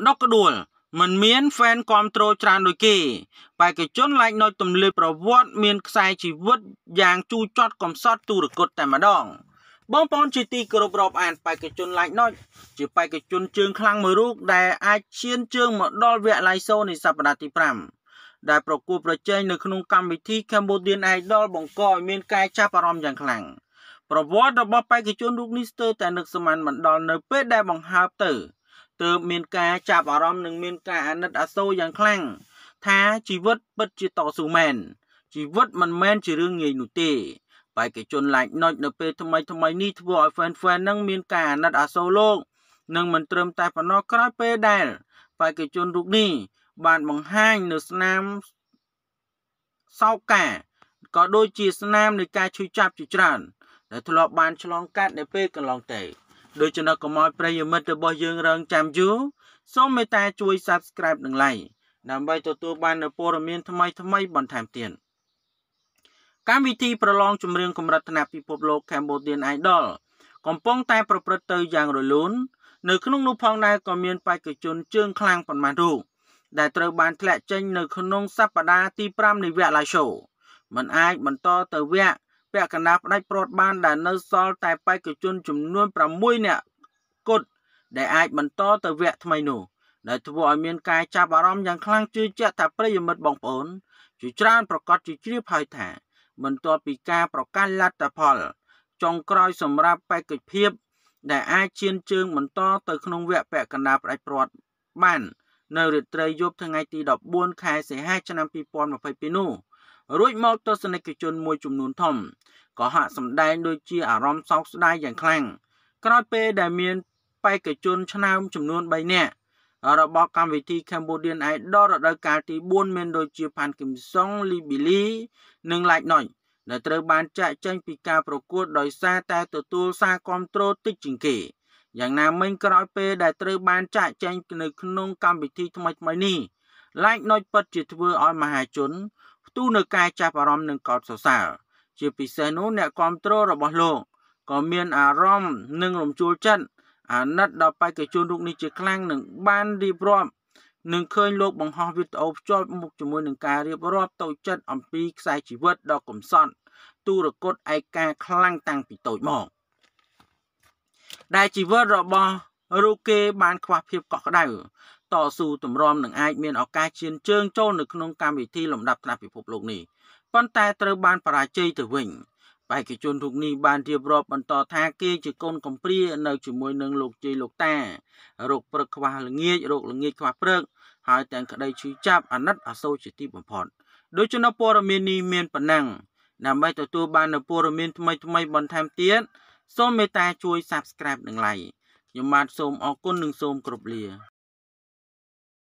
ក្តុកក្តួលមិនមានហ្វេនគ្រប់ត្រូលច្រើនដូចគេបេក្ខជនឡែកនៅទម្លាយប្រវត្តិមានខ្សែជីវិតយ៉ាងជូរចត់កំសត់ទូរគតតែម្ដង បងប្អូនជាទីគោរពរាប់អានបេក្ខជនឡាច់ណុចជាបេក្ខជនជើងខ្លាំងមួយរូបដែលអាចឈានជើងមកដល់វគ្គឡៃសូនៃសប្តាហ៍ទី5ដែលប្រគួតប្រជែងនៅក្នុងកម្មវិធី Cambodian Idol បង្កឲ្យមានការចាប់អារម្មណ៍យ៉ាងខ្លាំងប្រវត្តិរបស់បេក្ខជនរូបនេះស្ទើរតែនឹកសមានមិនដល់នៅពេលដែលបង្ហើបទៅទើបមានការចាប់អារម្មណ៍និងមានការអាណិតអាសូរយ៉ាងខ្លាំងថាជីវិតពិតជាតស៊ូមែនជីវិតមិនមែនជារឿងងាយនោះទេបេក្ខជនឡាចណុចនៅពេលថ្មីថ្មីនេះធ្វើឲ្យ fan fan នឹងមានការអាណិតអាសូរលោកនិងមិនត្រឹមតែប៉ុណ្ណោះក្រោយពេលដែលបេក្ខជនរូបនេះបានបង្ហាញនៅស្នាមសោកការក៏ដូចជាស្នាមនៃការឈឺចាប់ជាច្រើនដែលធ្លាប់បានឆ្លងកាត់នៅពេលកន្លងទៅ។ដូច្នេះកុំឲ្យប្រិយមិត្តរបស់យើងរងចាំយូរសូមមេត្តាជួយ Subscribe និង Like ដើម្បីទទួលបាននូវព័ត៌មាន ថ្មីៗបន្ថែមទៀតកម្មវិធីប្រឡងចម្រៀងកម្រិតថ្នាក់ពិភពលោក Cambodian Idol កំពុងតែ ប្រព្រឹត្តទៅយ៉ាងរលូននៅក្នុងនោះផងដែរក៏មានបេក្ខជនជើងខ្លាំងប៉ុន្មានរូបដែលត្រូវបានធ្លាក់ចេញនៅក្នុងសប្តាហ៍ទី5នៃវគ្គ live show มันអាច បន្តទៅវគ្គពាក់កណ្ដាលផ្ដាច់ព្រាត់បានដែលនៅសល់តែបេក្ខជនចំនួន6នាក់គត់ដែលអាចបន្តទៅវគ្គថ្មីនោះដែលធ្វើឲ្យមានការចាប់អារម្មណ៍យ៉ាងខ្លាំងជឿជាក់ថាប្រិយមិត្តបងប្អូនជាច្រើនប្រកាសជាជ្រាបហើយថាបន្ទាប់ពីការប្រកាសលទ្ធផលចុងក្រោយសម្រាប់បេក្ខភាព ដែលអាចឈានជើងបន្តទៅក្នុងវគ្គពាក់កណ្ដាលផ្ដាច់ព្រាត់បាននៅរាត្រីយប់ថ្ងៃទី14ខែសីហាឆ្នាំ2022នោះរួចមកទស្សនិកជនមួយចំនួនធំក៏ហាក់សម្ដែងដូចជាអារម្មណ៍សោកស្ដាយយ៉ាងខ្លាំងក្រោយពេលដែលមានបេក្ខជន ឆ្នើមចំនួន3នាក់របស់កម្មវិធី Cambodian Idol រដូវកាលទី4មានដូចជាផាន់គឹមសុងលីប៊ីលីនិងឡាច់ណុយដែលត្រូវបានចាក់ចែងពីការប្រកួត ដោយសារតែទទួលសារគ្រប់គ្រងតិចជាងគេយ៉ាងណាមិញក្រោយពេលដែលត្រូវបានចាក់ចែងនៅ ក្នុងកម្មវិធីថ្មីថ្មីនេះឡាច់ណុចពិតជាធ្វើឲ្យមហាជនផ្ទុះនៅការចាប់អារម្មណ៍និងកោតសរសើរជាពិសេសនោះអ្នកគ្រប់គ្រងរបស់លោកក៏មានអារម្មណ៍និងរំជួលចិត្តអាណិតដល់បេក្ខជនរូបនេះជាខ្លាំងនិងបានរៀបរាប់នឹងឃើញលោកបង្ហោះវីដេអូភ្ជាប់មុខជាមួយនឹងការរៀបរាប់តូចចិត្តអំពីខ្សែជីវិតដ៏កំសត់ទូរគតឯកាខ្លាំងតាំងពីតូចមកដែលជីវិតរបស់រូគេ បាន ខ្វះភាពកក់ក្ដៅតស៊ូទម្រាំនឹងអាចមានឱកាសឈានជើងចូលនៅក្នុង កម្មវិធីលំដាប់ថ្នាក់ពិភពលោកនេះប៉ុន្តែត្រូវបានបរាជ័យទៅវិញបេក្ខជនរូបនេះបានរៀបរាប់បន្តថាគេជាកូនកំព្រានៅជាមួយនឹងលោកជ័យលោកតារោគព្រឹកខ្វះល្ងាចរោគល្ងាចខ្វះព្រឹកហើយទាំងក្តីឈឺចាប់អាណិតអាសូរជាទីបំផុតដោយជំនួបព័ត៌មាននេះមានប៉ុណ្ណឹងដើម្បីទទួលបាននូវព័ត៌មានថ្មីៗបន្ថែមទៀតសូមមេត្តាជួយ Subscribe និង Like ខ្ញុំបាទសូមអរគុណនិងសូមគោរពលា